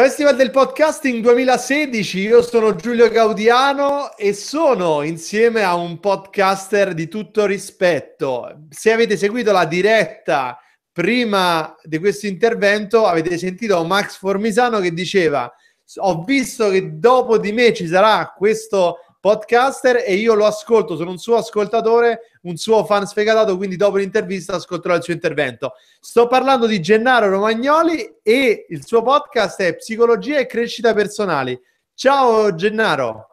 Festival del Podcasting 2016, io sono Giulio Gaudiano e sono insieme a un podcaster di tutto rispetto. Se avete seguito la diretta prima di questo intervento avete sentito Max Formisano che diceva ho visto che dopo di me ci sarà questo podcaster e io lo ascolto, sono un suo ascoltatore, un suo fan sfegatato, quindi dopo l'intervista ascolterò il suo intervento. Sto parlando di Gennaro Romagnoli e il suo podcast è Psicologia e crescita personali. Ciao Gennaro.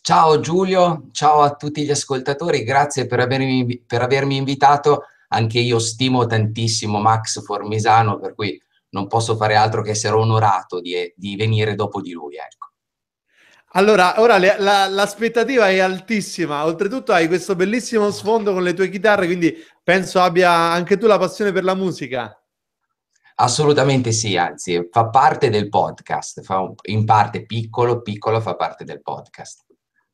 Ciao Giulio, ciao a tutti gli ascoltatori, grazie per avermi, per avermi invitato. Anche io stimo tantissimo Max Formisano, per cui non posso fare altro che essere onorato di, di venire dopo di lui. Ecco. Allora, ora le, la, l'aspettativa è altissima, oltretutto hai questo bellissimo sfondo con le tue chitarre, quindi penso abbia anche tu la passione per la musica. Assolutamente sì, anzi, fa parte del podcast, fa un, in parte piccolo, piccolo fa parte del podcast.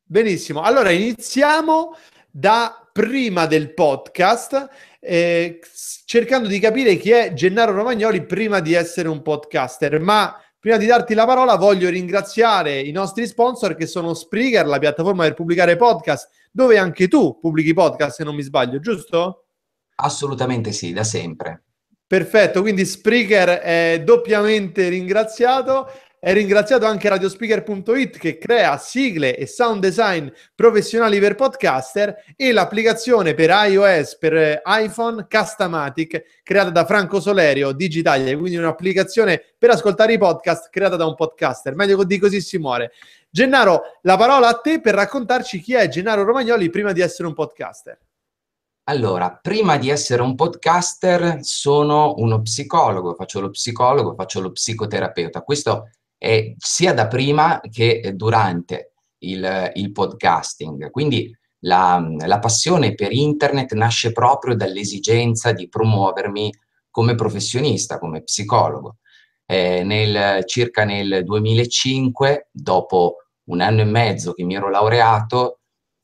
Benissimo, allora iniziamo da prima del podcast, eh, cercando di capire chi è Gennaro Romagnoli prima di essere un podcaster, ma Prima di darti la parola, voglio ringraziare i nostri sponsor che sono Spreaker, la piattaforma per pubblicare podcast, dove anche tu pubblichi podcast, se non mi sbaglio, giusto? Assolutamente sì, da sempre. Perfetto, quindi Spreaker è doppiamente ringraziato. È ringraziato anche radiospeaker.it che crea sigle e sound design professionali per podcaster e l'applicazione per iOS, per eh, iPhone, Customatic, creata da Franco Solerio, Digitalia, quindi un'applicazione per ascoltare i podcast creata da un podcaster. Meglio di così si muore. Gennaro, la parola a te per raccontarci chi è Gennaro Romagnoli prima di essere un podcaster. Allora, prima di essere un podcaster sono uno psicologo, faccio lo psicologo, faccio lo psicoterapeuta. Questo eh, sia da prima che durante il, il podcasting. Quindi la, la, passione per internet nasce proprio dall'esigenza di promuovermi come professionista, come psicologo. Eh, nel, circa nel 2005, dopo un anno e mezzo che mi ero laureato,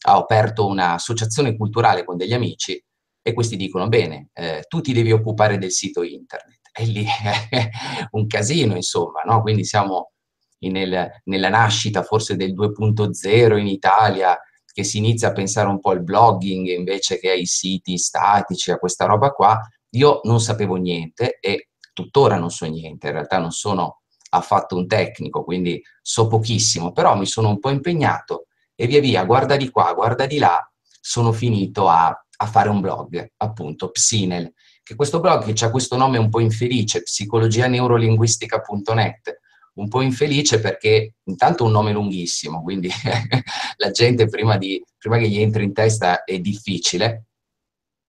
ho aperto un'associazione culturale con degli amici e questi dicono, bene, eh, tu ti devi occupare del sito internet e lì è eh, un casino, insomma, no? Quindi siamo nel, nella nascita forse del 2.0 in Italia, che si inizia a pensare un po' al blogging invece che ai siti statici, a questa roba qua. Io non sapevo niente e tuttora non so niente, in realtà non sono affatto un tecnico, quindi so pochissimo, però mi sono un po' impegnato e via via, guarda di qua, guarda di là, sono finito a, a fare un blog, appunto, Psinel, che questo blog che ha questo nome un po' infelice, psicologianeurolinguistica.net, un po' infelice perché intanto è un nome lunghissimo, quindi la gente prima, di, prima, che gli entri in testa è difficile,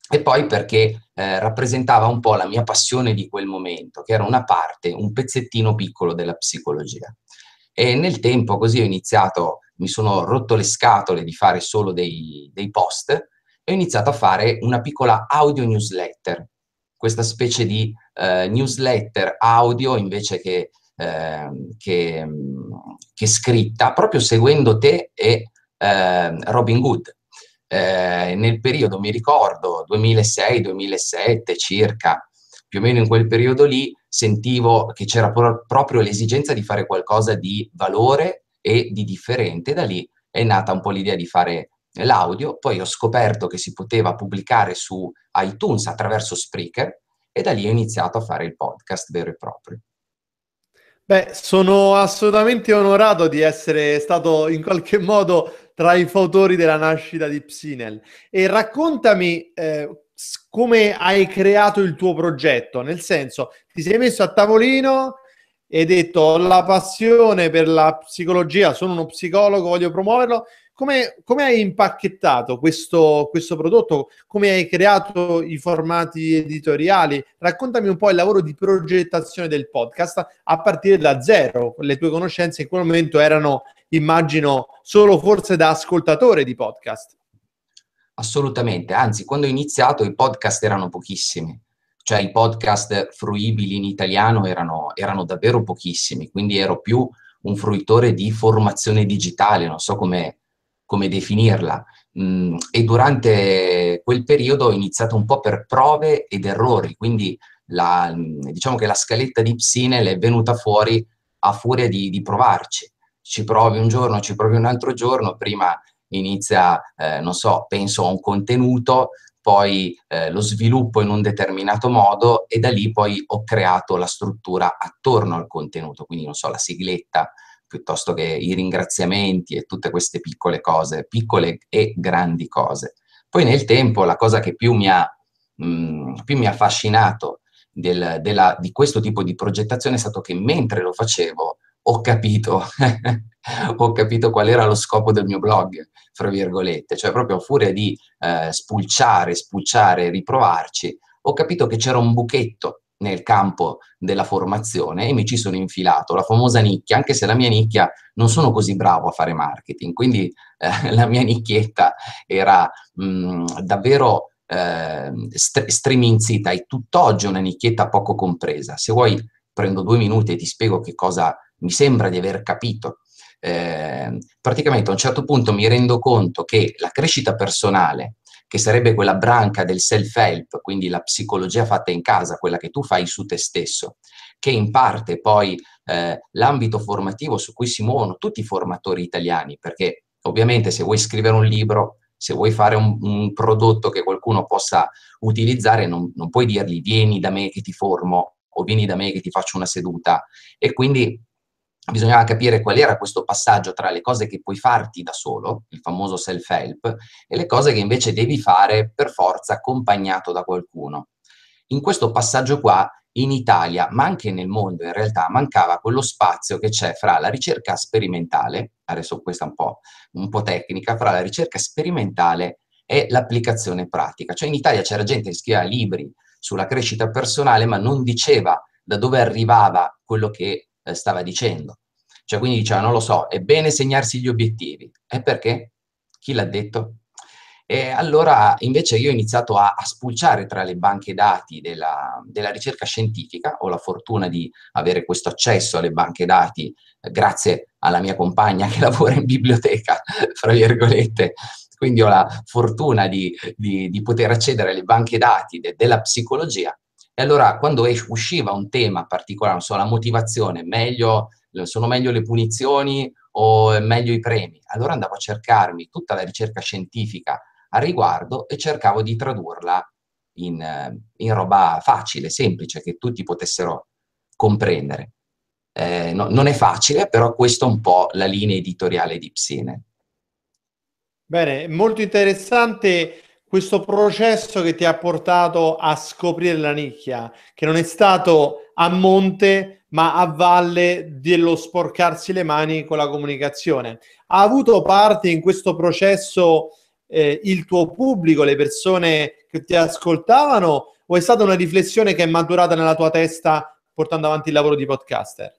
e poi perché eh, rappresentava un po' la mia passione di quel momento, che era una parte, un pezzettino piccolo della psicologia. E nel tempo così ho iniziato, mi sono rotto le scatole di fare solo dei, dei post, e ho iniziato a fare una piccola audio newsletter questa specie di eh, newsletter audio invece che, eh, che, che, scritta, proprio seguendo te e ehm, Robin Good. Eh, nel periodo, mi ricordo, 2006-2007 circa, più o meno in quel periodo lì, sentivo che c'era pro proprio l'esigenza di fare qualcosa di valore e di differente, da lì è nata un po' l'idea di fare l'audio, poi ho scoperto che si poteva pubblicare su iTunes attraverso Spreaker e da lì ho iniziato a fare il podcast vero e proprio. Beh, sono assolutamente onorato di essere stato in qualche modo tra i fautori della nascita di Psinel. E raccontami eh, come hai creato il tuo progetto, nel senso ti sei messo a tavolino e hai detto ho la passione per la psicologia, sono uno psicologo, voglio promuoverlo, come, come hai impacchettato questo, questo prodotto? Come hai creato i formati editoriali? Raccontami un po' il lavoro di progettazione del podcast a partire da zero. Le tue conoscenze in quel momento erano, immagino, solo forse da ascoltatore di podcast. Assolutamente, anzi, quando ho iniziato i podcast erano pochissimi, cioè i podcast fruibili in italiano erano, erano davvero pochissimi, quindi ero più un fruitore di formazione digitale, non so come, come definirla. Mm, e durante quel periodo ho iniziato un po' per prove ed errori, quindi la, mm, diciamo che la scaletta di Ipsinel è venuta fuori a furia di, di, provarci. Ci provi un giorno, ci provi un altro giorno, prima inizia, eh, non so, penso a un contenuto, poi eh, lo sviluppo in un determinato modo e da lì poi ho creato la struttura attorno al contenuto, quindi non so, la sigletta, piuttosto che i ringraziamenti e tutte queste piccole cose, piccole e grandi cose. Poi nel tempo la cosa che più mi ha, mh, mm, più mi ha affascinato del, della, di questo tipo di progettazione è stato che mentre lo facevo ho capito, ho capito qual era lo scopo del mio blog, fra virgolette, cioè proprio a furia di eh, spulciare, spulciare, riprovarci, ho capito che c'era un buchetto nel campo della formazione e mi ci sono infilato, la famosa nicchia, anche se la mia nicchia non sono così bravo a fare marketing, quindi eh, la mia nicchietta era mh, mm, davvero eh, st- striminzita e tutt'oggi è una nicchietta poco compresa. Se vuoi prendo due minuti e ti spiego che cosa mi sembra di aver capito. Eh, praticamente a un certo punto mi rendo conto che la crescita personale che sarebbe quella branca del self-help, quindi la psicologia fatta in casa, quella che tu fai su te stesso, che in parte poi eh, l'ambito formativo su cui si muovono tutti i formatori italiani, perché ovviamente se vuoi scrivere un libro, se vuoi fare un, un prodotto che qualcuno possa utilizzare, non, non puoi dirgli vieni da me che ti formo o vieni da me che ti faccio una seduta. E quindi bisognava capire qual era questo passaggio tra le cose che puoi farti da solo, il famoso self-help, e le cose che invece devi fare per forza accompagnato da qualcuno. In questo passaggio qua, in Italia, ma anche nel mondo in realtà, mancava quello spazio che c'è fra la ricerca sperimentale, adesso questa è un po', un po tecnica, fra la ricerca sperimentale e l'applicazione pratica. Cioè in Italia c'era gente che scriveva libri sulla crescita personale, ma non diceva da dove arrivava quello che eh, stava dicendo. Cioè, quindi diceva, non lo so, è bene segnarsi gli obiettivi. E perché? Chi l'ha detto? E allora invece io ho iniziato a, a spulciare tra le banche dati della, della, ricerca scientifica, ho la fortuna di avere questo accesso alle banche dati eh, grazie alla mia compagna che lavora in biblioteca, fra virgolette, quindi ho la fortuna di, di, di poter accedere alle banche dati de, della psicologia e allora quando usciva un tema particolare, non so, la motivazione, meglio, sono meglio le punizioni o meglio i premi, allora andavo a cercarmi tutta la ricerca scientifica a riguardo e cercavo di tradurla in, in roba facile, semplice, che tutti potessero comprendere. Eh, no, non è facile, però questa è un po' la linea editoriale di Psine. Bene, molto interessante questo processo che ti ha portato a scoprire la nicchia, che non è stato a monte, ma a valle dello sporcarsi le mani con la comunicazione. Ha avuto parte in questo processo eh, il tuo pubblico, le persone che ti ascoltavano, o è stata una riflessione che è maturata nella tua testa portando avanti il lavoro di podcaster?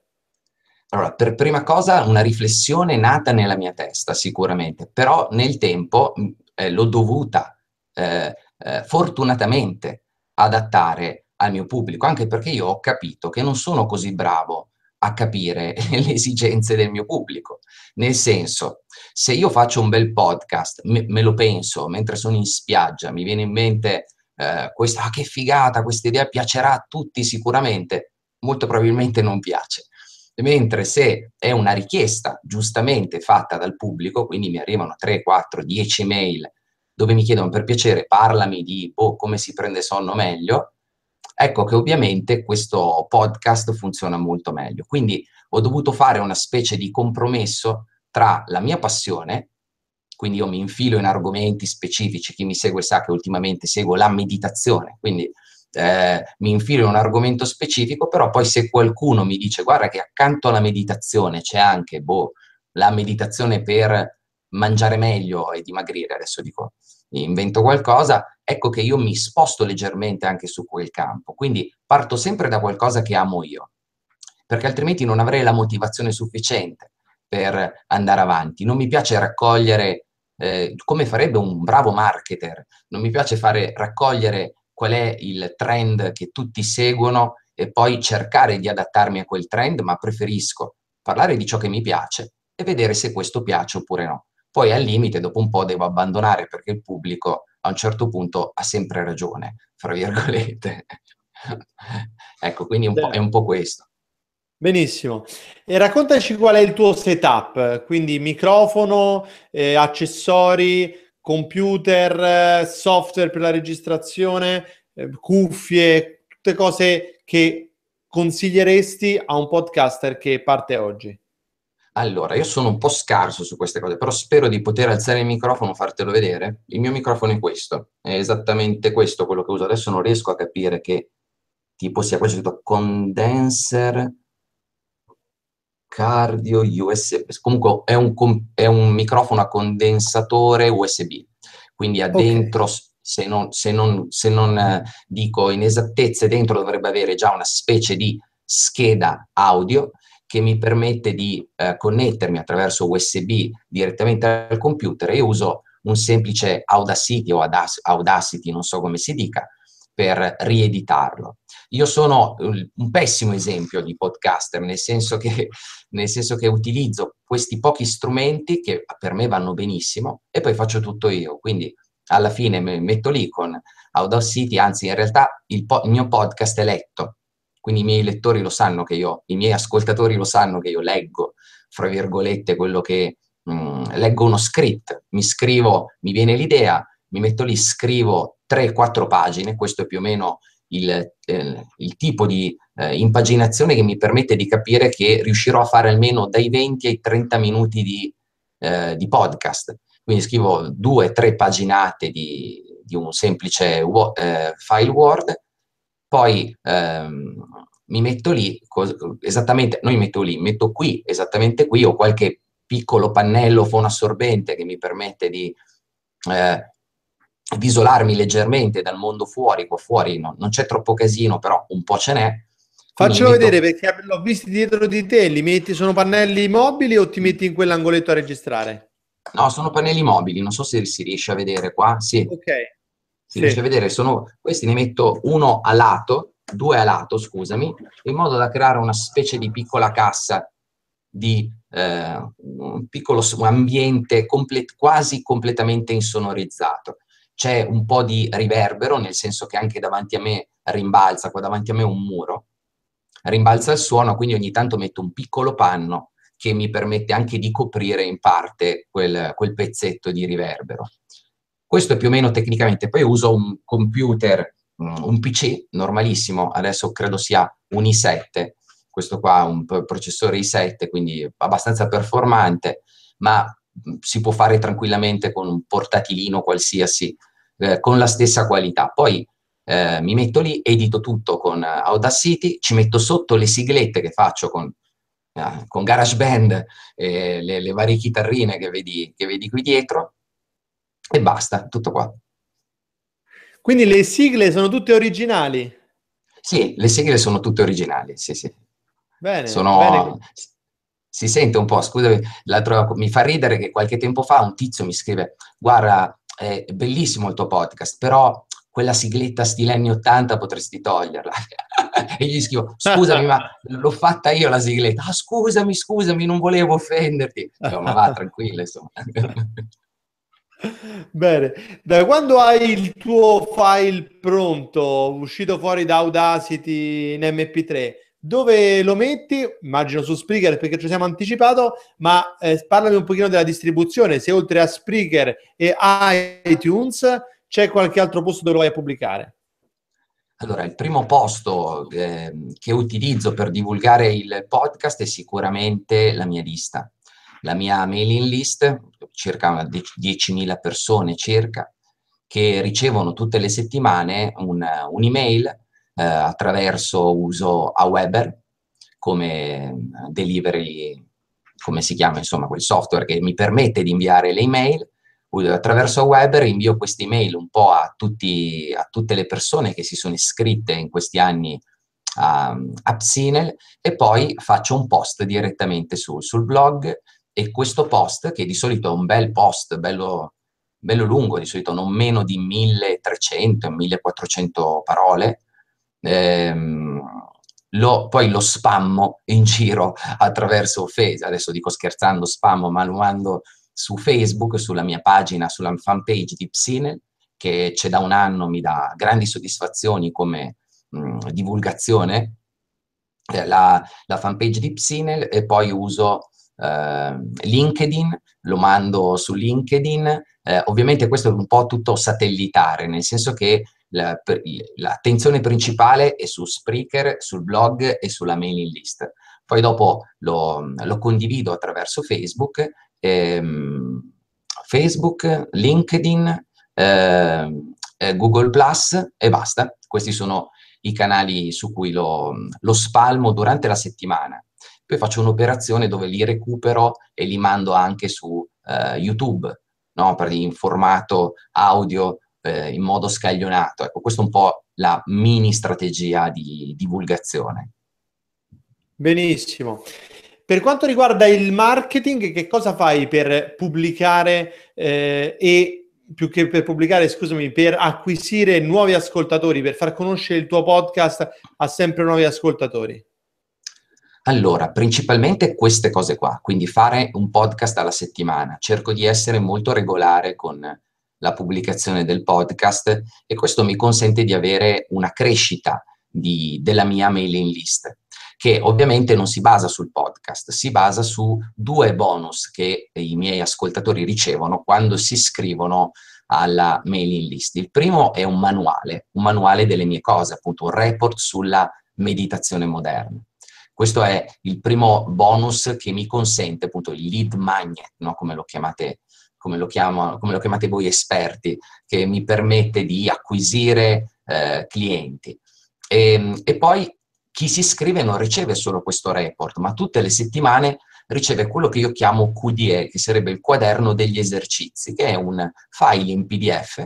Allora, per prima cosa una riflessione nata nella mia testa, sicuramente, però nel tempo mm, eh, l'ho dovuta eh, eh, fortunatamente adattare al mio pubblico, anche perché io ho capito che non sono così bravo a capire le esigenze del mio pubblico. Nel senso, se io faccio un bel podcast, me, me lo penso mentre sono in spiaggia, mi viene in mente eh, questa, ah, che figata, questa idea piacerà a tutti sicuramente, molto probabilmente non piace. Mentre se è una richiesta giustamente fatta dal pubblico, quindi mi arrivano 3, 4, 10 mail dove mi chiedono per piacere parlami di boh, come si prende sonno meglio, ecco che ovviamente questo podcast funziona molto meglio. Quindi ho dovuto fare una specie di compromesso tra la mia passione, quindi io mi infilo in argomenti specifici, chi mi segue sa che ultimamente seguo la meditazione, quindi eh, mi infilo in un argomento specifico, però poi se qualcuno mi dice guarda che accanto alla meditazione c'è anche boh, la meditazione per mangiare meglio e dimagrire, adesso dico, invento qualcosa, ecco che io mi sposto leggermente anche su quel campo. Quindi parto sempre da qualcosa che amo io, perché altrimenti non avrei la motivazione sufficiente per andare avanti. Non mi piace raccogliere, eh, come farebbe un bravo marketer, non mi piace fare raccogliere qual è il trend che tutti seguono e poi cercare di adattarmi a quel trend, ma preferisco parlare di ciò che mi piace e vedere se questo piace oppure no poi al limite dopo un po' devo abbandonare perché il pubblico a un certo punto ha sempre ragione, fra virgolette. ecco, quindi un è un po' questo. Benissimo. E raccontaci qual è il tuo setup, quindi microfono, eh, accessori, computer, software per la registrazione, eh, cuffie, tutte cose che consiglieresti a un podcaster che parte oggi? Allora, io sono un po' scarso su queste cose, però spero di poter alzare il microfono, e fartelo vedere. Il mio microfono è questo, è esattamente questo quello che uso. Adesso non riesco a capire che tipo sia questo scritto condenser cardio USB. Comunque è un, è un microfono a condensatore USB, quindi ha dentro... Okay. Se non, se non, se non eh, dico inesattezze, dentro dovrebbe avere già una specie di scheda audio che mi permette di eh, connettermi attraverso USB direttamente al computer e uso un semplice Audacity o Audacity, non so come si dica, per rieditarlo. Io sono un pessimo esempio di podcaster, nel senso che, nel senso che utilizzo questi pochi strumenti che per me vanno benissimo e poi faccio tutto io, quindi alla fine mi metto lì con Audacity, anzi in realtà il, il mio podcast è letto, quindi i miei lettori lo sanno che io, i miei ascoltatori lo sanno che io leggo, fra virgolette, quello che mh, mm, leggo uno script, mi scrivo, mi viene l'idea, mi metto lì, scrivo 3-4 pagine, questo è più o meno il, eh, il tipo di eh, impaginazione che mi permette di capire che riuscirò a fare almeno dai 20 ai 30 minuti di, eh, di podcast. Quindi scrivo 2-3 paginate di, di un semplice eh, file Word, poi ehm, mi metto lì, esattamente, non mi metto lì, metto qui, esattamente qui, ho qualche piccolo pannello fonoassorbente che mi permette di, eh, di isolarmi leggermente dal mondo fuori, qua fuori no, non c'è troppo casino, però un po' ce n'è. Faccio metto... vedere perché l'ho visto dietro di te, li metti, sono pannelli mobili o ti metti in quell'angoletto a registrare? No, sono pannelli mobili, non so se si riesce a vedere qua, sì. Ok, sì. Dice, vedere, sono, questi ne metto uno a lato, due a lato, scusami, in modo da creare una specie di piccola cassa di eh, un piccolo ambiente complet, quasi completamente insonorizzato. C'è un po' di riverbero, nel senso che anche davanti a me rimbalza, qua davanti a me un muro, rimbalza il suono, quindi ogni tanto metto un piccolo panno che mi permette anche di coprire in parte quel, quel pezzetto di riverbero. Questo è più o meno tecnicamente, poi uso un computer, mm, un PC normalissimo, adesso credo sia un i7, questo qua è un processore i7, quindi abbastanza performante, ma mm, si può fare tranquillamente con un portatilino qualsiasi, eh, con la stessa qualità. Poi eh, mi metto lì, edito tutto con eh, Audacity, ci metto sotto le siglette che faccio con, eh, con GarageBand, e eh, le, le, varie chitarrine che vedi, che vedi qui dietro, e basta, tutto qua. Quindi le sigle sono tutte originali? Sì, le sigle sono tutte originali, sì, sì. Bene, sono... bene. Si sente un po', scusami, l'altro, mi fa ridere che qualche tempo fa un tizio mi scrive, guarda, è bellissimo il tuo podcast, però quella sigletta stile anni 80 potresti toglierla. e gli scrivo, scusami, ma l'ho fatta io la sigletta. Ah, scusami, scusami, non volevo offenderti. No, ma va, tranquillo, insomma. Bene, da quando hai il tuo file pronto, uscito fuori da Audacity in MP3, dove lo metti? Immagino su Spreaker perché ci siamo anticipato, ma eh, parlami un pochino della distribuzione, se oltre a Spreaker e iTunes c'è qualche altro posto dove lo vai a pubblicare. Allora, il primo posto eh, che utilizzo per divulgare il podcast è sicuramente la mia lista la mia mailing list, circa 10.000 persone circa, che ricevono tutte le settimane un'email un eh, attraverso uso Aweber come eh, delivery, come si chiama insomma quel software che mi permette di inviare le email. Attraverso Aweber invio queste email un po' a, tutti, a tutte le persone che si sono iscritte in questi anni a, a Psinel e poi faccio un post direttamente su, sul blog e questo post, che di solito è un bel post, bello, bello lungo, di solito non meno di 1300-1400 parole, ehm, lo, poi lo spammo in giro attraverso Facebook, adesso dico scherzando spammo, ma lo mando su Facebook, sulla mia pagina, sulla fanpage di Psinel, che c'è da un anno, mi dà grandi soddisfazioni come mh, mm, divulgazione, eh, la, la fanpage di Psinel e poi uso eh, LinkedIn, lo mando su LinkedIn. Eh, ovviamente questo è un po' tutto satellitare, nel senso che la, per, l'attenzione principale è su Spreaker, sul blog e sulla mailing list. Poi dopo lo, lo condivido attraverso Facebook, ehm, Facebook, LinkedIn, ehm, eh, Google Plus e basta. Questi sono i canali su cui lo, lo spalmo durante la settimana poi faccio un'operazione dove li recupero e li mando anche su eh, YouTube, no? per, in formato audio eh, in modo scaglionato. Ecco, questa è un po' la mini strategia di divulgazione. Benissimo. Per quanto riguarda il marketing, che cosa fai per pubblicare eh, e più che per pubblicare, scusami, per acquisire nuovi ascoltatori, per far conoscere il tuo podcast a sempre nuovi ascoltatori? Allora, principalmente queste cose qua, quindi fare un podcast alla settimana. Cerco di essere molto regolare con la pubblicazione del podcast e questo mi consente di avere una crescita di, della mia mailing list, che ovviamente non si basa sul podcast, si basa su due bonus che i miei ascoltatori ricevono quando si iscrivono alla mailing list. Il primo è un manuale, un manuale delle mie cose, appunto un report sulla meditazione moderna questo è il primo bonus che mi consente appunto il lead magnet, no? come, lo chiamate, come, lo chiamo, come lo chiamate voi esperti, che mi permette di acquisire eh, clienti. E, ehm, e poi chi si iscrive non riceve solo questo report, ma tutte le settimane riceve quello che io chiamo QDE, che sarebbe il quaderno degli esercizi, che è un file in PDF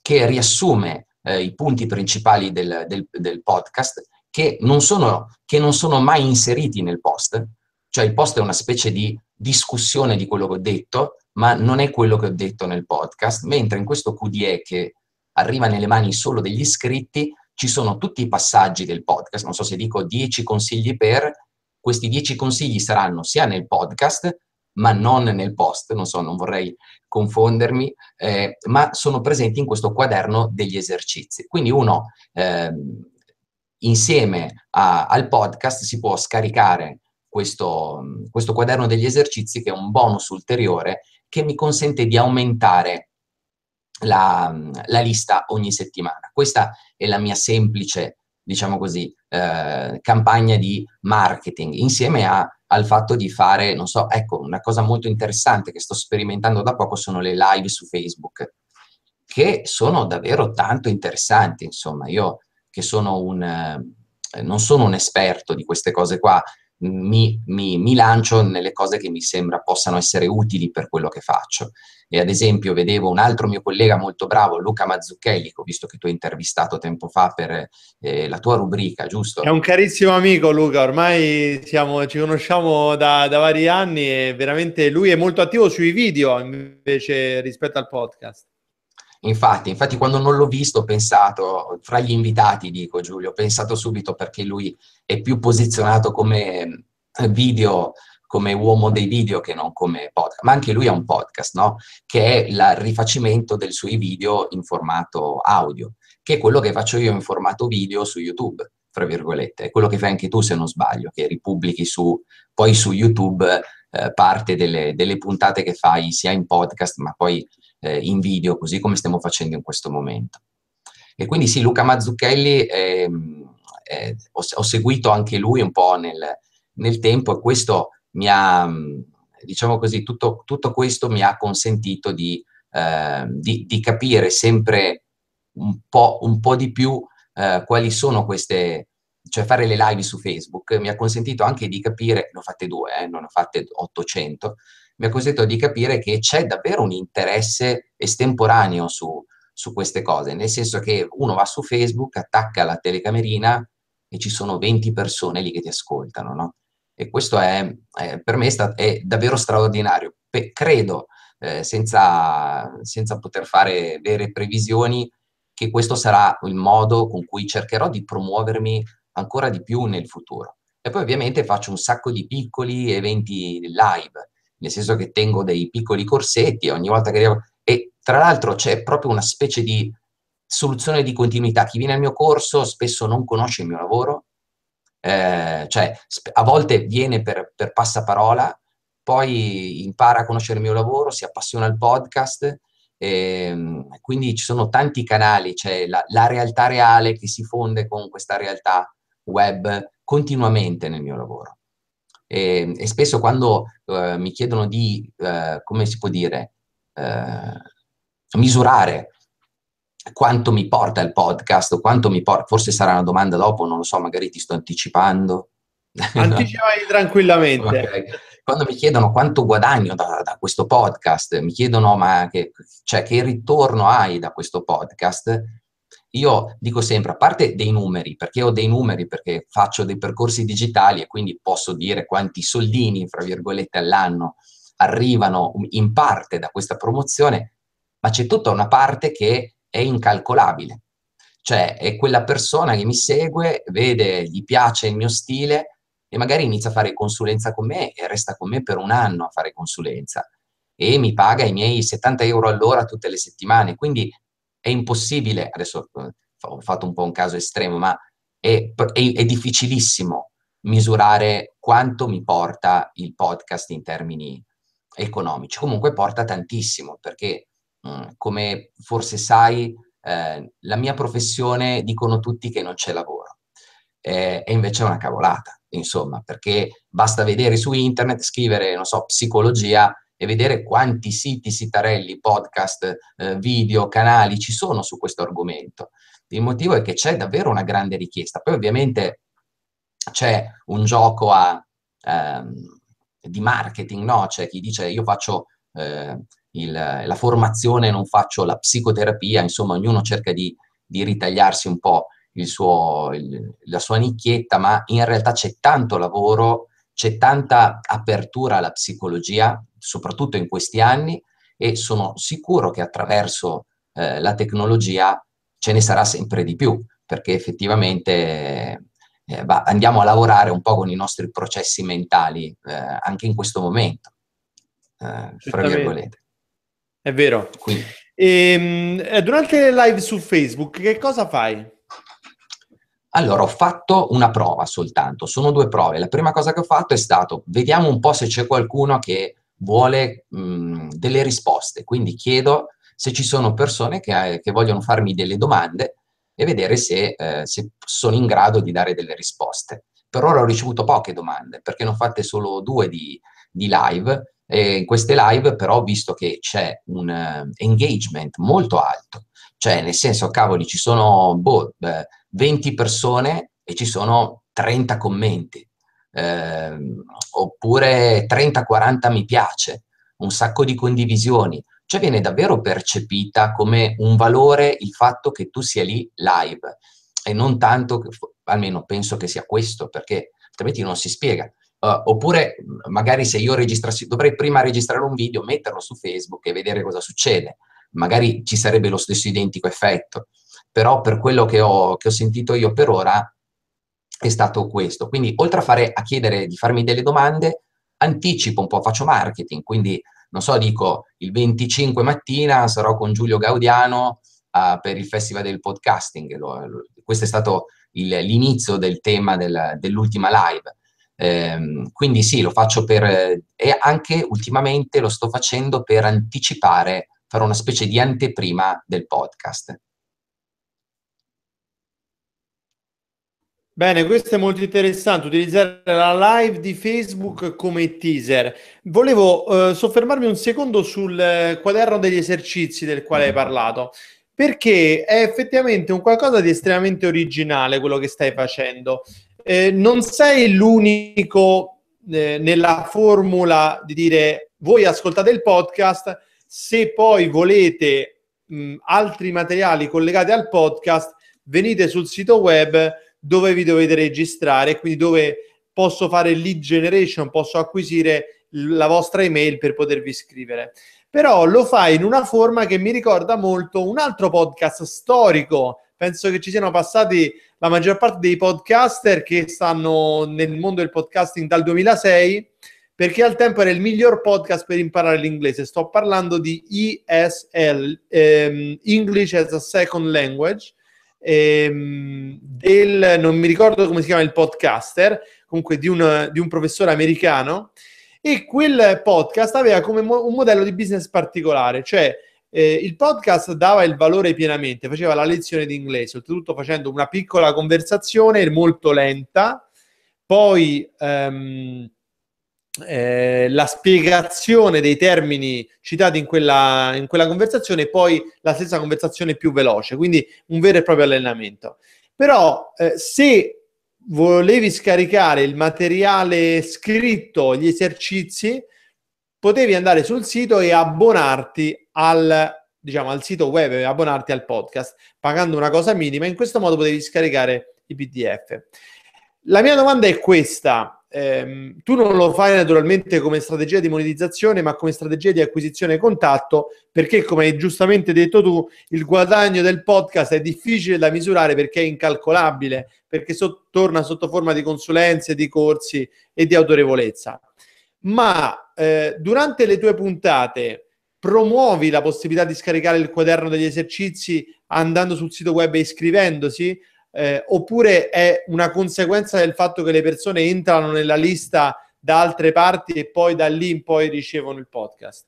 che riassume eh, i punti principali del, del, del podcast che non sono, che non sono mai inseriti nel post, cioè il post è una specie di discussione di quello che ho detto, ma non è quello che ho detto nel podcast, mentre in questo QDE che arriva nelle mani solo degli iscritti, ci sono tutti i passaggi del podcast, non so se dico 10 consigli per, questi 10 consigli saranno sia nel podcast, ma non nel post, non so, non vorrei confondermi, eh, ma sono presenti in questo quaderno degli esercizi. Quindi uno eh, insieme a, al podcast si può scaricare questo, questo, quaderno degli esercizi che è un bonus ulteriore che mi consente di aumentare la, la lista ogni settimana. Questa è la mia semplice, diciamo così, eh, campagna di marketing insieme a, al fatto di fare, non so, ecco, una cosa molto interessante che sto sperimentando da poco sono le live su Facebook, che sono davvero tanto interessanti, insomma, io che sono un, eh, non sono un esperto di queste cose qua, mi, mi, mi, lancio nelle cose che mi sembra possano essere utili per quello che faccio. E ad esempio vedevo un altro mio collega molto bravo, Luca Mazzucchelli, che ho visto che tu hai intervistato tempo fa per eh, la tua rubrica, giusto? È un carissimo amico Luca, ormai siamo, ci conosciamo da, da, vari anni e veramente lui è molto attivo sui video invece rispetto al podcast. Infatti, infatti quando non l'ho visto ho pensato, fra gli invitati dico Giulio, ho pensato subito perché lui è più posizionato come eh, video come uomo dei video che non come podcast, ma anche lui ha un podcast, no? Che è il rifacimento dei suoi video in formato audio, che è quello che faccio io in formato video su YouTube, fra virgolette, è quello che fai anche tu se non sbaglio, che ripubblichi su, poi su YouTube eh, parte delle, delle puntate che fai sia in podcast, ma poi eh, in video, così come stiamo facendo in questo momento. E quindi sì, Luca Mazzucchelli, eh, eh, ho, ho, seguito anche lui un po' nel, nel, tempo e questo mi ha, mm, diciamo così, tutto, tutto questo mi ha consentito di, ehm, di, di capire sempre un po', un po di più eh, quali sono queste, cioè fare le live su Facebook mi ha consentito anche di capire, eh, ne ho fatte due, eh, non ho fatte 800, mi ha consentito di capire che c'è davvero un interesse estemporaneo su, su queste cose, nel senso che uno va su Facebook, attacca la telecamerina e ci sono 20 persone lì che ti ascoltano, no? E questo è, è per me è, stato, è davvero straordinario. Pe- credo, eh, senza, senza poter fare vere previsioni, che questo sarà il modo con cui cercherò di promuovermi ancora di più nel futuro. E poi ovviamente faccio un sacco di piccoli eventi live, nel senso che tengo dei piccoli corsetti e ogni volta che devo... E tra l'altro c'è proprio una specie di soluzione di continuità. Chi viene al mio corso spesso non conosce il mio lavoro, eh, cioè a volte viene per, per passaparola, poi impara a conoscere il mio lavoro, si appassiona al podcast, e, ehm, quindi ci sono tanti canali, c'è cioè la, la, realtà reale che si fonde con questa realtà web continuamente nel mio lavoro. E, ehm, e spesso quando eh, mi chiedono di, eh, come si può dire, eh, misurare quanto mi porta il podcast, quanto mi porta, forse sarà una domanda dopo, non lo so, magari ti sto anticipando. Anticipami tranquillamente. Okay. Quando mi chiedono quanto guadagno da, da questo podcast, mi chiedono ma che, cioè, che ritorno hai da questo podcast, io dico sempre, a parte dei numeri, perché ho dei numeri, perché faccio dei percorsi digitali e quindi posso dire quanti soldini, fra virgolette, all'anno arrivano in parte da questa promozione, ma c'è tutta una parte che è incalcolabile. Cioè è quella persona che mi segue, vede, gli piace il mio stile e magari inizia a fare consulenza con me e resta con me per un anno a fare consulenza e mi paga i miei 70 euro all'ora tutte le settimane. Quindi è impossibile, adesso eh, ho fatto un po' un caso estremo, ma è, è, è difficilissimo misurare quanto mi porta il podcast in termini economici. Comunque porta tantissimo, perché mm, come forse sai, eh, la mia professione dicono tutti che non c'è lavoro. Eh, e invece è una cavolata, insomma, perché basta vedere su internet, scrivere, non so, psicologia e vedere quanti siti, sitarelli, podcast, eh, video, canali ci sono su questo argomento. Il motivo è che c'è davvero una grande richiesta. Poi ovviamente c'è un gioco a, ehm, di marketing, no? C'è chi dice io faccio eh, il, la formazione, non faccio la psicoterapia, insomma ognuno cerca di, di ritagliarsi un po' il suo, il, la sua nicchietta, ma in realtà c'è tanto lavoro, c'è tanta apertura alla psicologia soprattutto in questi anni, e sono sicuro che attraverso eh, la tecnologia ce ne sarà sempre di più, perché effettivamente eh, va, andiamo a lavorare un po' con i nostri processi mentali eh, anche in questo momento, eh, fra virgolette. È vero. Quindi. E, ehm, durante le live su Facebook, che cosa fai? Allora, ho fatto una prova soltanto, sono due prove. La prima cosa che ho fatto è stato, vediamo un po' se c'è qualcuno che vuole mh, delle risposte, quindi chiedo se ci sono persone che, eh, che vogliono farmi delle domande e vedere se, eh, se, sono in grado di dare delle risposte. Per ora ho ricevuto poche domande, perché ne ho fatte solo due di, di live, e in queste live però ho visto che c'è un uh, engagement molto alto, cioè nel senso, cavoli, ci sono boh, 20 eh, persone e ci sono 30 commenti, ehm, oppure 30-40 mi piace, un sacco di condivisioni, cioè viene davvero percepita come un valore il fatto che tu sia lì live e non tanto, almeno penso che sia questo, perché altrimenti non si spiega. Uh, oppure mhmm, magari se io registrassi, dovrei prima registrare un video, metterlo su Facebook e vedere cosa succede. Magari ci sarebbe lo stesso identico effetto, però per quello che ho, che ho sentito io per ora è stato questo. Quindi oltre a, fare, a chiedere di farmi delle domande, anticipo un po', faccio marketing, quindi non so, dico il 25 mattina sarò con Giulio Gaudiano uh, per il Festival del Podcasting. Lo, lo, questo è stato il, l'inizio del tema del, dell'ultima live. Ehm, quindi sì, lo faccio per... e anche ultimamente lo sto facendo per anticipare, fare una specie di anteprima del podcast. Bene, questo è molto interessante, utilizzare la live di Facebook come teaser. Volevo eh, soffermarmi un secondo sul eh, quaderno degli esercizi del quale hai parlato, perché è effettivamente un qualcosa di estremamente originale quello che stai facendo. Eh, non sei l'unico eh, nella formula di dire voi ascoltate il podcast, se poi volete mh, altri materiali collegati al podcast, venite sul sito web dove vi dovete registrare, quindi dove posso fare lead generation, posso acquisire la vostra email per potervi iscrivere. Però lo fa in una forma che mi ricorda molto un altro podcast storico. Penso che ci siano passati la maggior parte dei podcaster che stanno nel mondo del podcasting dal 2006 perché al tempo era il miglior podcast per imparare l'inglese. Sto parlando di ESL, ehm, English as a Second Language, ehm, del, non mi ricordo come si chiama il podcaster, comunque di un, di un professore americano, e quel podcast aveva come mo- un modello di business particolare, cioè eh, il podcast dava il valore pienamente, faceva la lezione di inglese, oltretutto facendo una piccola conversazione molto lenta, poi... Ehm, eh, la spiegazione dei termini citati in quella, in quella conversazione e poi la stessa conversazione più veloce, quindi un vero e proprio allenamento. Però eh, se volevi scaricare il materiale scritto, gli esercizi, potevi andare sul sito e abbonarti al, diciamo, al sito web e abbonarti al podcast pagando una cosa minima. In questo modo potevi scaricare i PDF. La mia domanda è questa ehm, tu non lo fai naturalmente come strategia di monetizzazione, ma come strategia di acquisizione contatto, perché come hai giustamente detto tu, il guadagno del podcast è difficile da misurare perché è incalcolabile, perché so- torna sotto forma di consulenze, di corsi e di autorevolezza. Ma eh, durante le tue puntate promuovi la possibilità di scaricare il quaderno degli esercizi andando sul sito web e iscrivendosi? eh, oppure è una conseguenza del fatto che le persone entrano nella lista da altre parti e poi da lì in poi ricevono il podcast?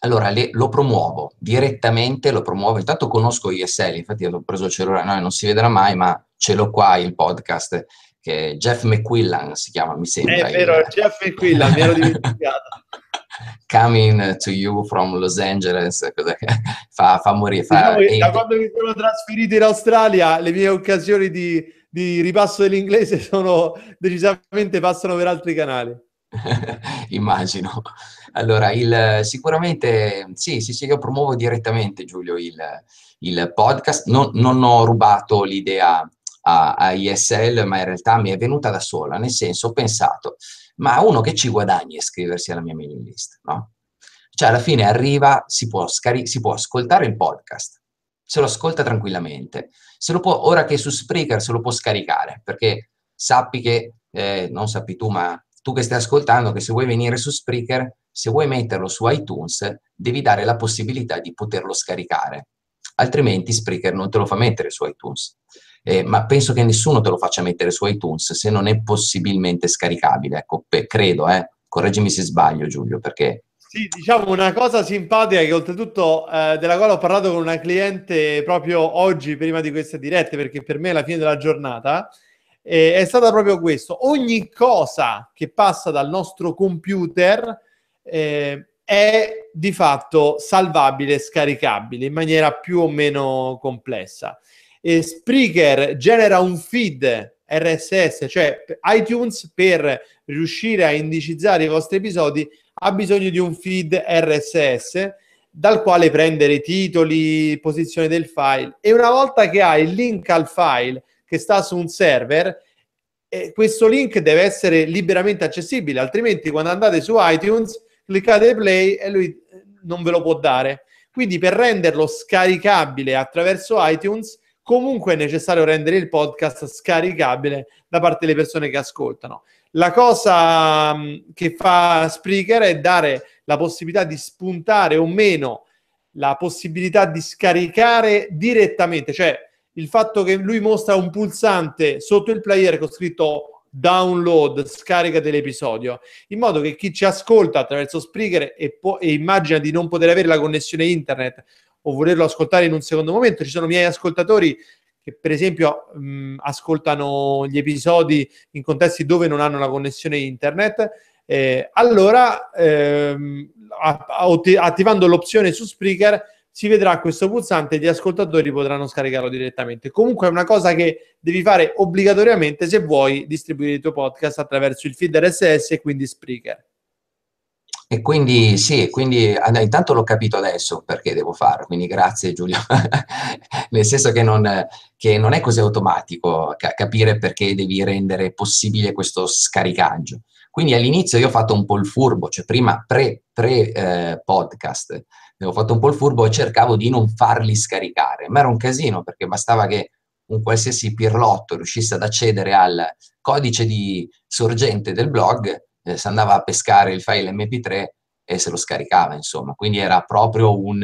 Allora le, lo promuovo direttamente, lo promuovo. Intanto conosco ISL, infatti ho preso il cellulare, no, non si vedrà mai, ma ce l'ho qua il podcast che Jeff McQuillan si chiama, mi sembra. È vero, il... Jeff McQuillan, mi ero dimenticato. coming to you from Los Angeles, cosa che fa, fa morire. Fa... no, da quando mi sono trasferito in Australia, le mie occasioni di, di ripasso dell'inglese sono decisamente passano per altri canali. Immagino. Allora, il, sicuramente sì, sì, sì, io promuovo direttamente, Giulio, il, il podcast. Non, non ho rubato l'idea a, a ISL, ma in realtà mi è venuta da sola, nel senso ho pensato, ma uno che ci guadagna iscriversi alla mia mailing list, no? Cioè alla fine arriva, si può, si può ascoltare il podcast, se lo ascolta tranquillamente, se lo può, ora che è su Spreaker se lo può scaricare, perché sappi che, eh, non sappi tu, ma tu che stai ascoltando, che se vuoi venire su Spreaker, se vuoi metterlo su iTunes, devi dare la possibilità di poterlo scaricare, altrimenti Spreaker non te lo fa mettere su iTunes eh, ma penso che nessuno te lo faccia mettere su iTunes se non è possibilmente scaricabile, ecco, pe- credo, eh. correggimi se sbaglio Giulio, perché... Sì, diciamo una cosa simpatica che oltretutto eh, della quale ho parlato con una cliente proprio oggi, prima di queste dirette, perché per me è la fine della giornata, è stata proprio questo. Ogni cosa che passa dal nostro computer eh, è di fatto salvabile, scaricabile in maniera più o meno complessa eh, Spreaker genera un feed RSS, cioè iTunes per riuscire a indicizzare i vostri episodi ha bisogno di un feed RSS dal quale prendere titoli, posizione del file e una volta che hai il link al file che sta su un server, eh, questo link deve essere liberamente accessibile, altrimenti quando andate su iTunes cliccate play e lui eh, non ve lo può dare. Quindi per renderlo scaricabile attraverso iTunes comunque è necessario rendere il podcast scaricabile da parte delle persone che ascoltano. La cosa mm, che fa Spreaker è dare la possibilità di spuntare o meno la possibilità di scaricare direttamente, cioè il fatto che lui mostra un pulsante sotto il player con scritto download, scarica dell'episodio, in modo che chi ci ascolta attraverso Spreaker e, po- e immagina di non poter avere la connessione internet o volerlo ascoltare in un secondo momento. Ci sono miei ascoltatori che per esempio mh, mm, ascoltano gli episodi in contesti dove non hanno la connessione internet, eh, allora ehm, attivando l'opzione su Spreaker si vedrà questo pulsante e gli ascoltatori potranno scaricarlo direttamente. Comunque è una cosa che devi fare obbligatoriamente se vuoi distribuire il tuo podcast attraverso il feed RSS e quindi Spreaker. E quindi sì, quindi intanto l'ho capito adesso perché devo farlo, quindi grazie Giulio, nel senso che non, che non, è così automatico capire perché devi rendere possibile questo scaricaggio. Quindi all'inizio io ho fatto un po' il furbo, cioè prima pre-podcast, pre, eh, ho fatto un po' il furbo e cercavo di non farli scaricare, ma era un casino perché bastava che un qualsiasi pirlotto riuscisse ad accedere al codice di sorgente del blog eh, si andava a pescare il file MP3 e se lo scaricava, insomma, quindi era proprio un,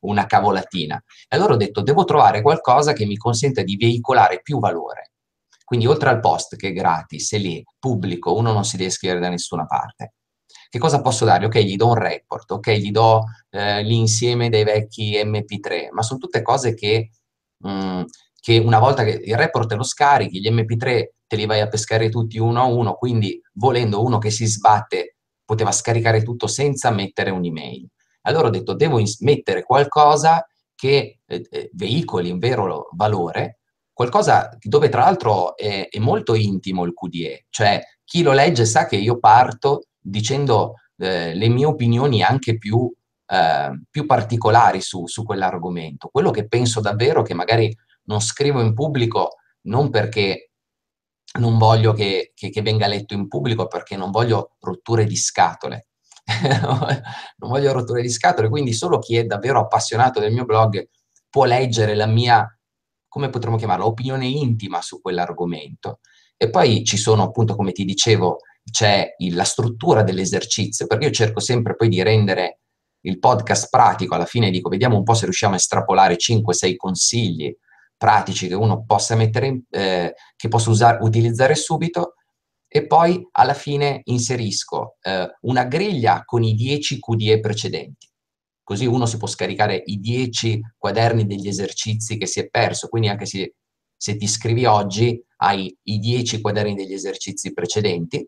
una cavolatina. E allora ho detto, devo trovare qualcosa che mi consenta di veicolare più valore. Quindi oltre al post che è gratis, è lì, pubblico, uno non si deve scrivere da nessuna parte. Che cosa posso dare? Ok, gli do un report, ok, gli do eh, l'insieme dei vecchi MP3, ma sono tutte cose che mh, mm, che una volta che il report te lo scarichi, gli MP3 te li vai a pescare tutti uno a uno, quindi volendo uno che si sbatte poteva scaricare tutto senza mettere un'email. Allora ho detto devo mettere qualcosa che eh, eh veicoli un vero valore, qualcosa dove tra l'altro è, è, molto intimo il QDE, cioè chi lo legge sa che io parto dicendo eh, le mie opinioni anche più, eh, più particolari su, su quell'argomento, quello che penso davvero che magari non scrivo in pubblico non perché non voglio che, che, che venga letto in pubblico, perché non voglio rotture di scatole. non voglio rotture di scatole, quindi solo chi è davvero appassionato del mio blog può leggere la mia, come potremmo chiamarla, opinione intima su quell'argomento. E poi ci sono, appunto, come ti dicevo, c'è il, la struttura dell'esercizio, perché io cerco sempre poi di rendere il podcast pratico, alla fine dico, vediamo un po' se riusciamo a estrapolare 5-6 consigli pratici che uno possa mettere, in, eh, che posso usare, utilizzare subito e poi alla fine inserisco eh, una griglia con i 10 QDE precedenti. Così uno si può scaricare i 10 quaderni degli esercizi che si è perso, quindi anche se, se ti scrivi oggi hai i 10 quaderni degli esercizi precedenti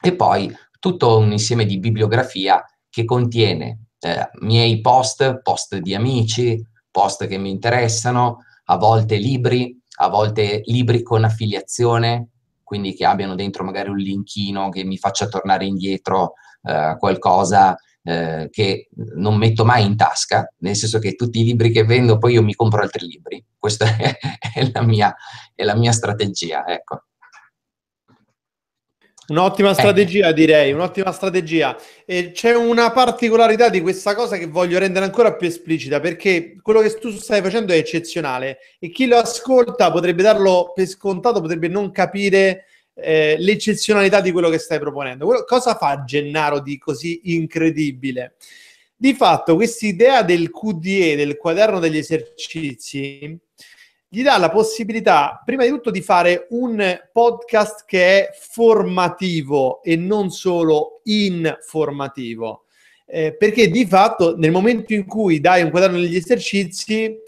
e poi tutto un insieme di bibliografia che contiene eh, miei post, post di amici, post che mi interessano, a volte libri, a volte libri con affiliazione, quindi che abbiano dentro magari un linkino che mi faccia tornare indietro eh, qualcosa eh, che non metto mai in tasca, nel senso che tutti i libri che vendo poi io mi compro altri libri. Questa è, è, la, mia, è la mia strategia, ecco. Un'ottima eh. strategia, eh. direi, un'ottima strategia. E c'è una particolarità di questa cosa che voglio rendere ancora più esplicita, perché quello che tu stai facendo è eccezionale e chi lo ascolta potrebbe darlo per scontato, potrebbe non capire eh, l'eccezionalità di quello che stai proponendo. Quello, cosa fa Gennaro di così incredibile? Di fatto, questa idea del QDE, del quaderno degli esercizi, gli dà la possibilità, prima di tutto, di fare un podcast che è formativo e non solo informativo. Eh, perché di fatto nel momento in cui dai un quaderno degli esercizi,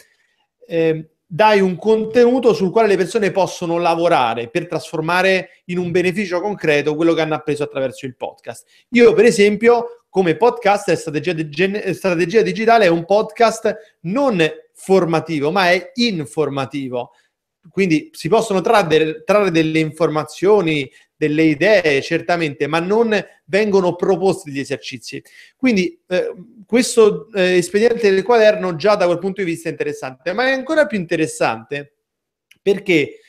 eh, dai un contenuto sul quale le persone possono lavorare per trasformare in un beneficio concreto quello che hanno appreso attraverso il podcast. Io, per esempio, come podcast e strategia, di, strategia digitale è un podcast non formativo, ma è informativo. Quindi si possono trarre, trarre delle informazioni, delle idee, certamente, ma non vengono proposti gli esercizi. Quindi eh, questo eh, espediente del quaderno già da quel punto di vista è interessante, ma è ancora più interessante perché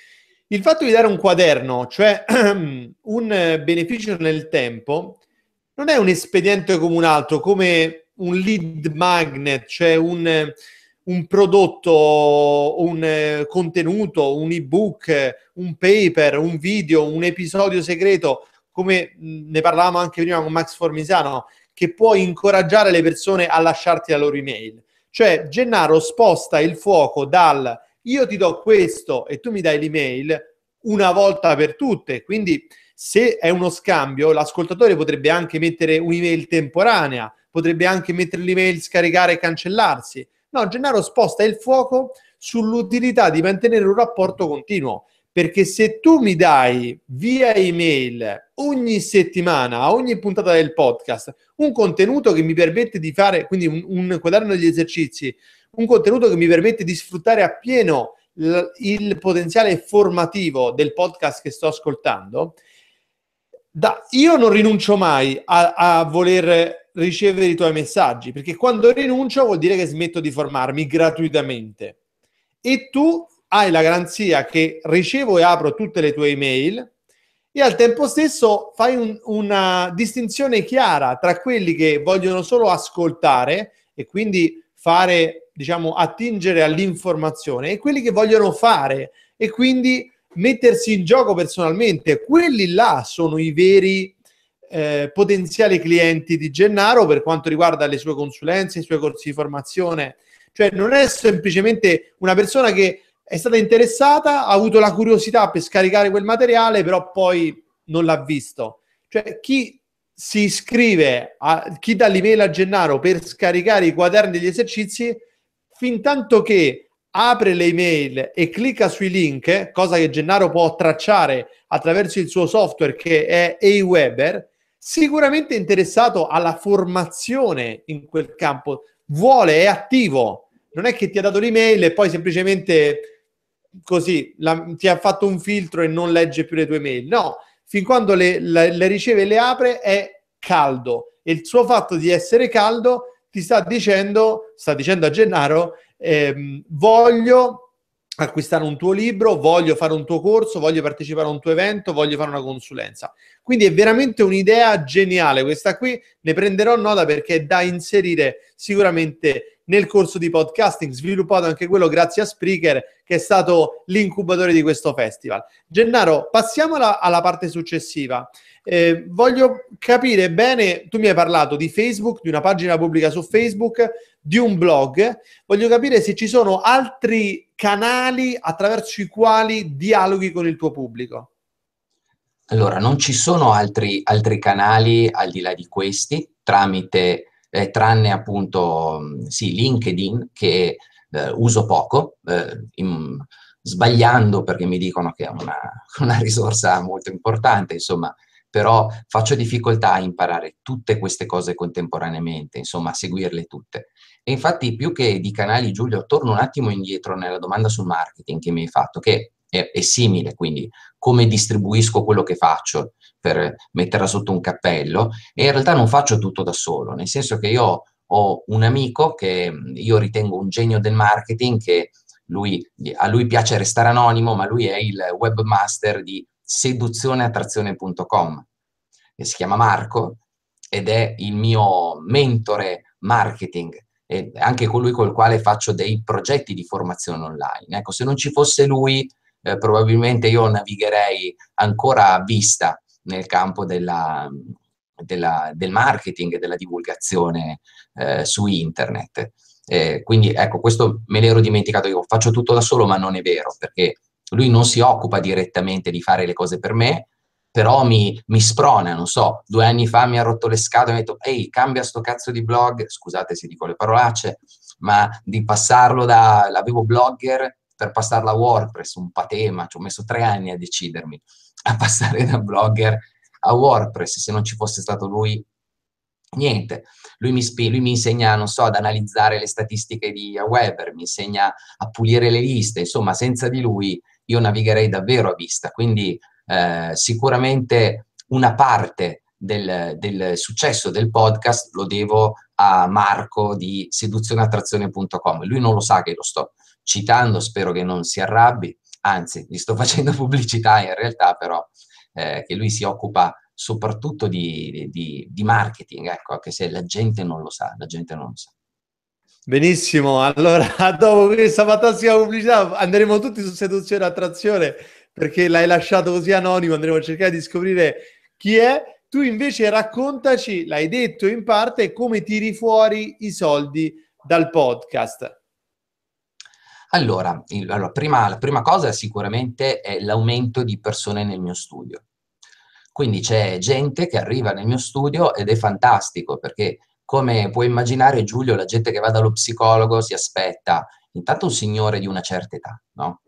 il fatto di dare un quaderno, cioè un beneficio nel tempo, non è un espediente come un altro, come un lead magnet, cioè un, un prodotto, un eh, contenuto, un ebook, un paper, un video, un episodio segreto, come mm, ne parlavamo anche prima con Max Formisano, che può incoraggiare le persone a lasciarti la loro email. Cioè, Gennaro sposta il fuoco dal io ti do questo e tu mi dai l'email una volta per tutte. Quindi se è uno scambio, l'ascoltatore potrebbe anche mettere un'email temporanea, potrebbe anche mettere l'email scaricare e cancellarsi. No, Gennaro sposta il fuoco sull'utilità di mantenere un rapporto continuo, perché se tu mi dai via email ogni settimana, a ogni puntata del podcast, un contenuto che mi permette di fare, quindi un, un quaderno degli esercizi, un contenuto che mi permette di sfruttare appieno il potenziale formativo del podcast che sto ascoltando, da, io non rinuncio mai a, a, voler ricevere i tuoi messaggi, perché quando rinuncio vuol dire che smetto di formarmi gratuitamente. E tu hai la garanzia che ricevo e apro tutte le tue email e al tempo stesso fai un, una distinzione chiara tra quelli che vogliono solo ascoltare e quindi fare, diciamo, attingere all'informazione e quelli che vogliono fare e quindi mettersi in gioco personalmente. Quelli là sono i veri eh, potenziali clienti di Gennaro per quanto riguarda le sue consulenze, i suoi corsi di formazione. Cioè non è semplicemente una persona che è stata interessata, ha avuto la curiosità per scaricare quel materiale, però poi non l'ha visto. Cioè chi si iscrive, a, chi dà l'email a Gennaro per scaricare i quaderni degli esercizi, fin tanto che apre le email e clicca sui link, cosa che Gennaro può tracciare attraverso il suo software che è Aweber, sicuramente interessato alla formazione in quel campo, vuole, è attivo, non è che ti ha dato l'email e poi semplicemente così la, ti ha fatto un filtro e non legge più le tue mail, no, fin quando le, le, le riceve e le apre è caldo e il suo fatto di essere caldo ti sta dicendo sta dicendo a Gennaro, ehm, voglio acquistare un tuo libro, voglio fare un tuo corso, voglio partecipare a un tuo evento, voglio fare una consulenza. Quindi è veramente un'idea geniale questa qui, ne prenderò nota perché è da inserire sicuramente nel corso di podcasting, sviluppato anche quello grazie a Spreaker, che è stato l'incubatore di questo festival. Gennaro, passiamo alla, alla parte successiva. Eh, voglio capire bene, tu mi hai parlato di Facebook, di una pagina pubblica su Facebook, di un blog, voglio capire se ci sono altri canali attraverso i quali dialoghi con il tuo pubblico. Allora, non ci sono altri, altri canali al di là di questi, tramite, eh, tranne appunto, mm, sì, LinkedIn, che eh, uso poco, eh, in, sbagliando perché mi dicono che è una, una risorsa molto importante, insomma, però faccio difficoltà a imparare tutte queste cose contemporaneamente, insomma, a seguirle tutte. E infatti più che di canali, Giulio, torno un attimo indietro nella domanda sul marketing che mi hai fatto, che è, è simile, quindi come distribuisco quello che faccio per metterla sotto un cappello, e in realtà non faccio tutto da solo, nel senso che io ho un amico che io ritengo un genio del marketing, che lui, a lui piace restare anonimo, ma lui è il webmaster di seduzioneattrazione.com, che si chiama Marco ed è il mio mentore marketing eh, anche colui col quale faccio dei progetti di formazione online. Ecco, se non ci fosse lui, eh, probabilmente io navigherei ancora a vista nel campo della, della, del marketing e della divulgazione eh, su internet. Eh, quindi ecco, questo me l'ero dimenticato io, faccio tutto da solo ma non è vero perché lui non si occupa direttamente di fare le cose per me, però mi, mi sprona, non so, due anni fa mi ha rotto le scatole e mi ha detto ehi, cambia sto cazzo di blog, scusate se dico le parolacce, ma di passarlo da, l'avevo blogger per passarlo a WordPress, un patema, ci ho messo tre anni a decidermi a passare da blogger a WordPress, se non ci fosse stato lui Niente, lui mi, spi- lui mi, insegna, non so, ad analizzare le statistiche di Weber, mi insegna a pulire le liste, insomma, senza di lui io navigherei davvero a vista. Quindi eh, sicuramente una parte del, del, successo del podcast lo devo a Marco di seduzioneattrazione.com. Lui non lo sa che lo sto citando, spero che non si arrabbi, anzi gli sto facendo pubblicità in realtà però, eh, che lui si occupa soprattutto di, di, di marketing, ecco, anche se la gente non lo sa, la gente non lo sa. Benissimo, allora dopo questa fantastica pubblicità andremo tutti su seduzione e attrazione perché l'hai lasciato così anonimo, andremo a cercare di scoprire chi è. Tu invece raccontaci, l'hai detto in parte, come tiri fuori i soldi dal podcast. Allora, il, allora prima, la prima cosa sicuramente è l'aumento di persone nel mio studio. Quindi c'è gente che arriva nel mio studio ed è fantastico perché, come puoi immaginare, Giulio, la gente che va dallo psicologo si aspetta intanto un signore di una certa età, no?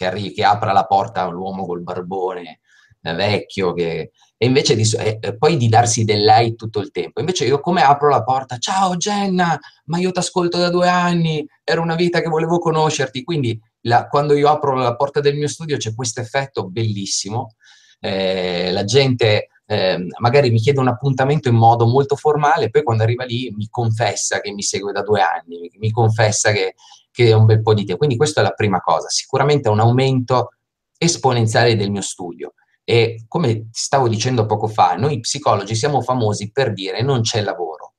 che, arri- che apra la porta all'uomo col barbone eh, vecchio, che... e invece di, eh, eh, poi di darsi del lei tutto il tempo. Invece io come apro la porta, ciao Jenna, ma io ti ascolto da due anni, era una vita che volevo conoscerti, quindi la, quando io apro la porta del mio studio c'è questo effetto bellissimo, eh, la gente eh, magari mi chiede un appuntamento in modo molto formale, poi quando arriva lì mi confessa che mi segue da due anni, mi confessa che che un bel po' di tempo. Quindi questa è la prima cosa, sicuramente un aumento esponenziale del mio studio. E come stavo dicendo poco fa, noi psicologi siamo famosi per dire non c'è lavoro,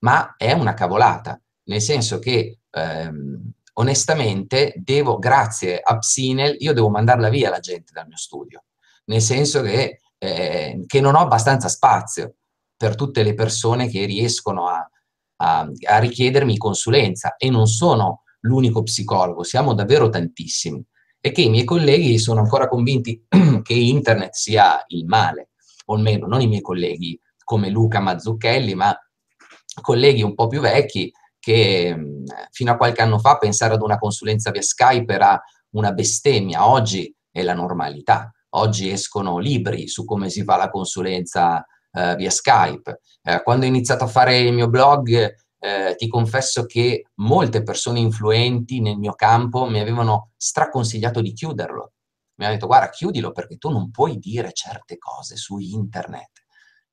ma è una cavolata, nel senso che ehm, onestamente devo, grazie a Psinel, io devo mandarla via la gente dal mio studio, nel senso che, eh, che non ho abbastanza spazio per tutte le persone che riescono a, a, ehm, a richiedermi consulenza e non sono l'unico psicologo, siamo davvero tantissimi e che i miei colleghi sono ancora convinti che internet sia il male, o almeno non i miei colleghi come Luca Mazzucchelli, ma colleghi un po' più vecchi che mm, fino a qualche anno fa pensare ad una consulenza via Skype era una bestemmia, oggi è la normalità. Oggi escono libri su come si fa la consulenza eh, via Skype. Eh, quando ho iniziato a fare il mio blog, eh, ti confesso che molte persone influenti nel mio campo mi avevano straconsigliato di chiuderlo. Mi hanno detto, guarda, chiudilo perché tu non puoi dire certe cose su internet.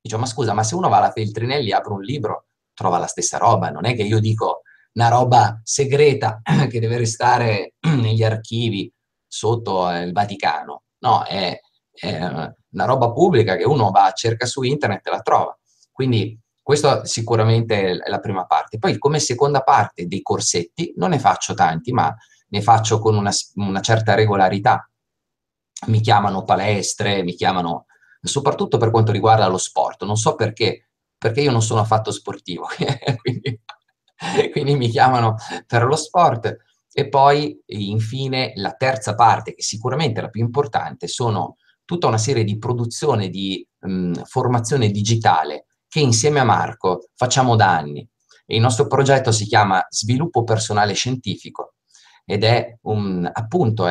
Dico, ma scusa, ma se uno va alla Feltrinelli e apre un libro, trova la stessa roba. Non è che io dico una roba segreta che deve restare negli archivi sotto eh, il Vaticano. No, è, è una roba pubblica che uno va, a cerca su internet e la trova. Quindi questa sicuramente è la prima parte. Poi come seconda parte dei corsetti, non ne faccio tanti, ma ne faccio con una, una certa regolarità. Mi chiamano palestre, mi chiamano soprattutto per quanto riguarda lo sport. Non so perché, perché io non sono affatto sportivo, quindi, quindi mi chiamano per lo sport. E poi, infine, la terza parte, che sicuramente è la più importante, sono tutta una serie di produzione di mh, formazione digitale che insieme a Marco facciamo da anni. E il nostro progetto si chiama Sviluppo Personale Scientifico ed è un, appunto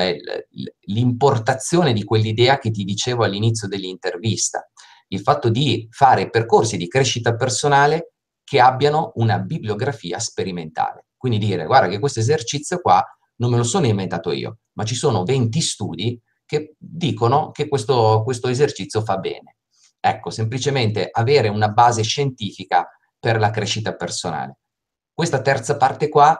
l'importazione di quell'idea che ti dicevo all'inizio dell'intervista, il fatto di fare percorsi di crescita personale che abbiano una bibliografia sperimentale. Quindi dire, guarda che questo esercizio qua non me lo sono inventato io, ma ci sono 20 studi che dicono che questo, questo esercizio fa bene. Ecco, semplicemente avere una base scientifica per la crescita personale. Questa terza parte qua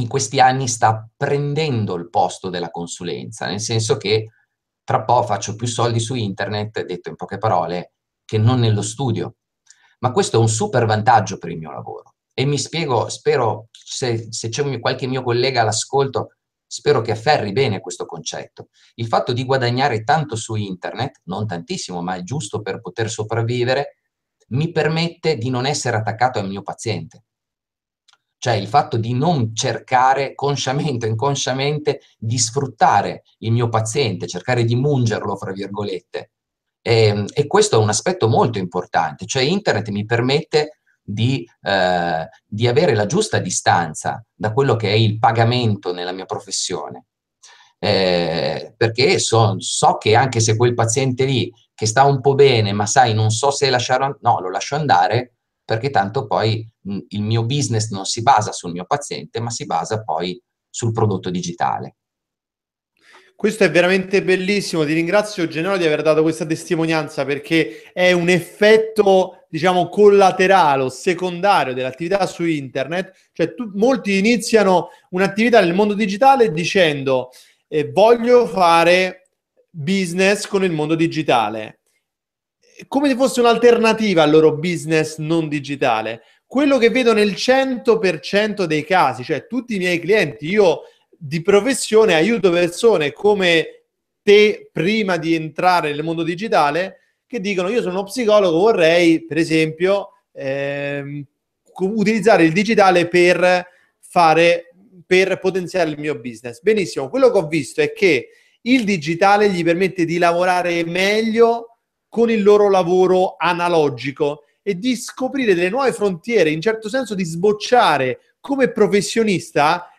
in questi anni sta prendendo il posto della consulenza, nel senso che tra poco faccio più soldi su internet, detto in poche parole, che non nello studio. Ma questo è un super vantaggio per il mio lavoro. E mi spiego, spero, se, se c'è qualche mio collega all'ascolto Spero che afferri bene questo concetto. Il fatto di guadagnare tanto su internet, non tantissimo, ma è giusto per poter sopravvivere, mi permette di non essere attaccato al mio paziente. Cioè il fatto di non cercare consciamente o inconsciamente di sfruttare il mio paziente, cercare di mungerlo, fra virgolette. E, ehm, e questo è un aspetto molto importante. Cioè internet mi permette di, eh, di avere la giusta distanza da quello che è il pagamento nella mia professione. Eh, perché so, so, che anche se quel paziente lì che sta un po' bene, ma sai, non so se lasciarlo, no, lo lascio andare perché tanto poi mh, il mio business non si basa sul mio paziente, ma si basa poi sul prodotto digitale. Questo è veramente bellissimo, ti ringrazio Gennaro di aver dato questa testimonianza perché è un effetto, diciamo, collaterale o secondario dell'attività su internet. Cioè, tu, molti iniziano un'attività nel mondo digitale dicendo eh, voglio fare business con il mondo digitale, come se fosse un'alternativa al loro business non digitale. Quello che vedo nel 100% dei casi, cioè tutti i miei clienti, io di professione aiuto persone come te prima di entrare nel mondo digitale che dicono io sono uno psicologo, vorrei per esempio ehm, utilizzare il digitale per fare per potenziare il mio business. Benissimo, quello che ho visto è che il digitale gli permette di lavorare meglio con il loro lavoro analogico e di scoprire delle nuove frontiere, in certo senso di sbocciare come professionista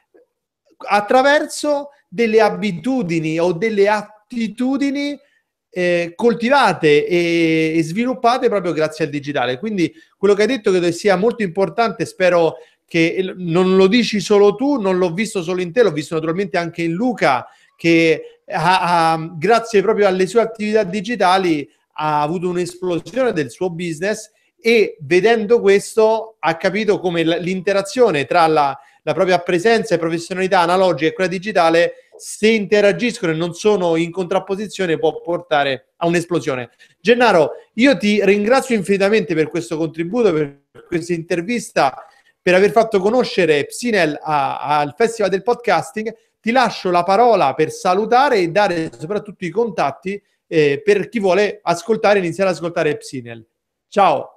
attraverso delle abitudini o delle attitudini eh, coltivate e, e, sviluppate proprio grazie al digitale. Quindi quello che hai detto credo sia molto importante, spero che non lo dici solo tu, non l'ho visto solo in te, l'ho visto naturalmente anche in Luca che ha, ha, grazie proprio alle sue attività digitali ha avuto un'esplosione del suo business e vedendo questo ha capito come l'interazione tra la, la propria presenza e professionalità analogica e quella digitale, se interagiscono e non sono in contrapposizione, può portare a un'esplosione. Gennaro, io ti ringrazio infinitamente per questo contributo, per questa intervista, per aver fatto conoscere Psinel al Festival del Podcasting. Ti lascio la parola per salutare e dare soprattutto i contatti eh, per chi vuole ascoltare, iniziare ad ascoltare Psinel. Ciao!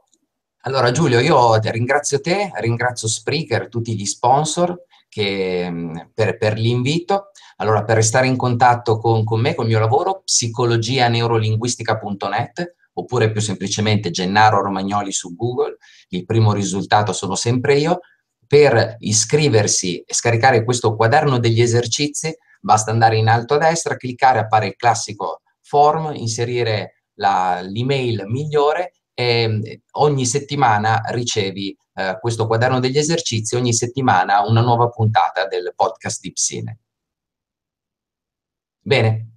Allora Giulio, io ringrazio te, ringrazio Spreaker, tutti gli sponsor che, mm, per, per l'invito. Allora, per restare in contatto con, con me, con il mio lavoro, psicologianeurolinguistica.net oppure più semplicemente Gennaro Romagnoli su Google, il primo risultato sono sempre io. Per iscriversi e scaricare questo quaderno degli esercizi basta andare in alto a destra, cliccare, appare il classico form, inserire l'email migliore e ehm, ogni settimana ricevi eh, questo quaderno degli esercizi, ogni settimana una nuova puntata del podcast di Psine. Bene,